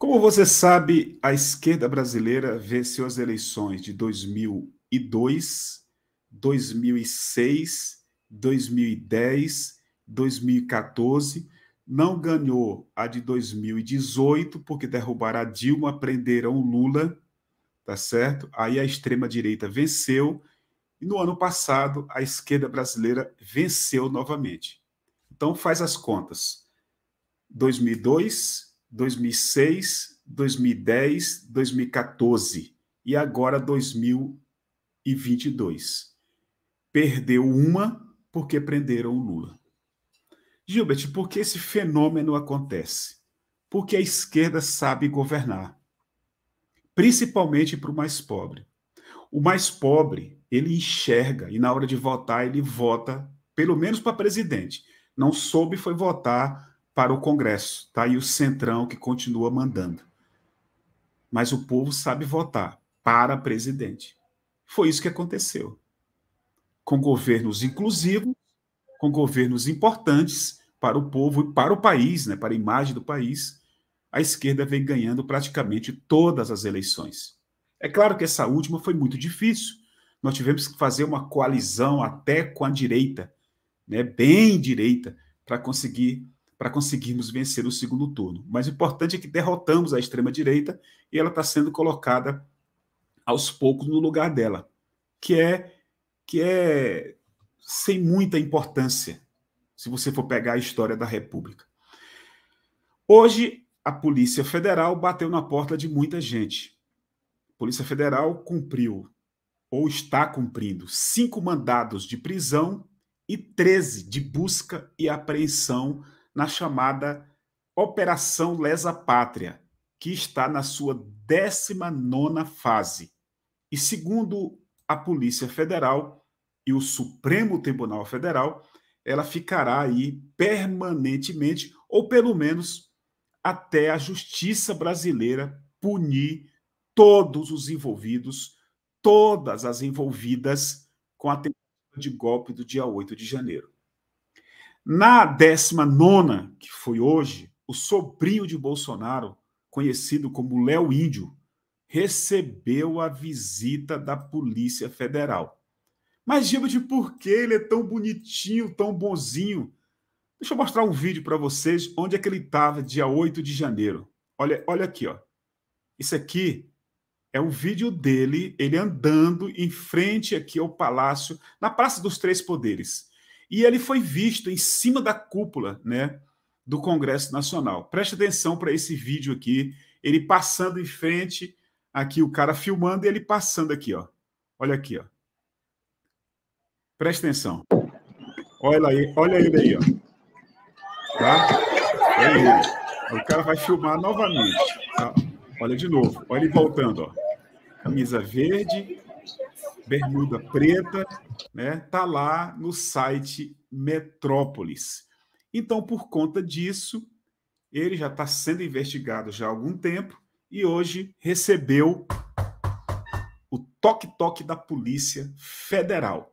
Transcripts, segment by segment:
Como você sabe, a esquerda brasileira venceu as eleições de 2002, 2006, 2010, 2014. Não ganhou a de 2018, porque derrubaram a Dilma, prenderam o Lula, tá certo? Aí a extrema-direita venceu. E no ano passado, a esquerda brasileira venceu novamente. Então, faz as contas. 2002, 2006, 2010, 2014 e agora 2022. Perdeu uma porque prenderam o Lula. Gilbert, por que esse fenômeno acontece? Porque a esquerda sabe governar, principalmente para o mais pobre. O mais pobre, ele enxerga e na hora de votar ele vota, pelo menos para presidente. Não soube foi votar para o Congresso, tá? E o Centrão que continua mandando. Mas o povo sabe votar para presidente. Foi isso que aconteceu. Com governos inclusivos, com governos importantes para o povo e para o país, né, para a imagem do país, a esquerda vem ganhando praticamente todas as eleições. É claro que essa última foi muito difícil. Nós tivemos que fazer uma coalizão até com a direita, né, bem direita, para conseguir para conseguirmos vencer o segundo turno. Mas o importante é que derrotamos a extrema-direita e ela está sendo colocada aos poucos no lugar dela, que é que é sem muita importância, se você for pegar a história da República. Hoje a Polícia Federal bateu na porta de muita gente. A Polícia Federal cumpriu ou está cumprindo cinco mandados de prisão e 13 de busca e apreensão na chamada Operação Lesa Pátria, que está na sua 19 fase. E segundo a Polícia Federal e o Supremo Tribunal Federal, ela ficará aí permanentemente, ou pelo menos até a justiça brasileira punir todos os envolvidos, todas as envolvidas com a tentativa de golpe do dia 8 de janeiro. Na 19, que foi hoje, o sobrinho de Bolsonaro, conhecido como Léo Índio, recebeu a visita da Polícia Federal. Mas, de por que ele é tão bonitinho, tão bonzinho? Deixa eu mostrar um vídeo para vocês onde é que ele estava dia 8 de janeiro. Olha, olha aqui, ó. Isso aqui é um vídeo dele, ele andando em frente aqui ao palácio, na Praça dos Três Poderes. E ele foi visto em cima da cúpula né, do Congresso Nacional. Preste atenção para esse vídeo aqui, ele passando em frente, aqui o cara filmando e ele passando aqui, ó. Olha aqui, ó. Preste atenção. Olha aí, olha ele aí, ó. Tá? ele. O cara vai filmar novamente. Tá? Olha de novo, olha ele voltando, ó. Camisa verde, bermuda preta, né? Tá lá no site Metrópolis. Então, por conta disso, ele já está sendo investigado já há algum tempo e hoje recebeu o toque-toque da Polícia Federal.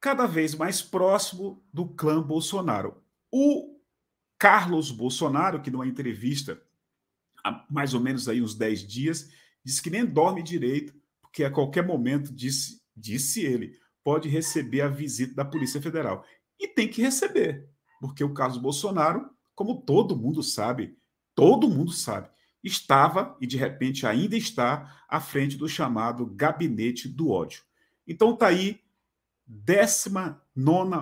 Cada vez mais próximo do clã Bolsonaro. O Carlos Bolsonaro, que numa entrevista há mais ou menos aí uns 10 dias, disse que nem dorme direito que a qualquer momento, disse, disse ele, pode receber a visita da Polícia Federal. E tem que receber, porque o caso Bolsonaro, como todo mundo sabe, todo mundo sabe, estava e de repente ainda está à frente do chamado gabinete do ódio. Então está aí 19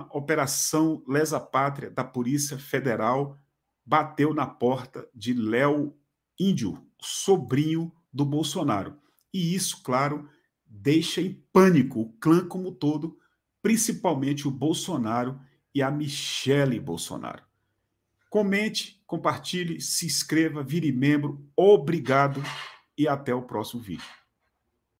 operação Lesa Pátria da Polícia Federal bateu na porta de Léo Índio, sobrinho do Bolsonaro. E isso, claro, deixa em pânico o clã como um todo, principalmente o Bolsonaro e a Michele Bolsonaro. Comente, compartilhe, se inscreva, vire membro. Obrigado e até o próximo vídeo.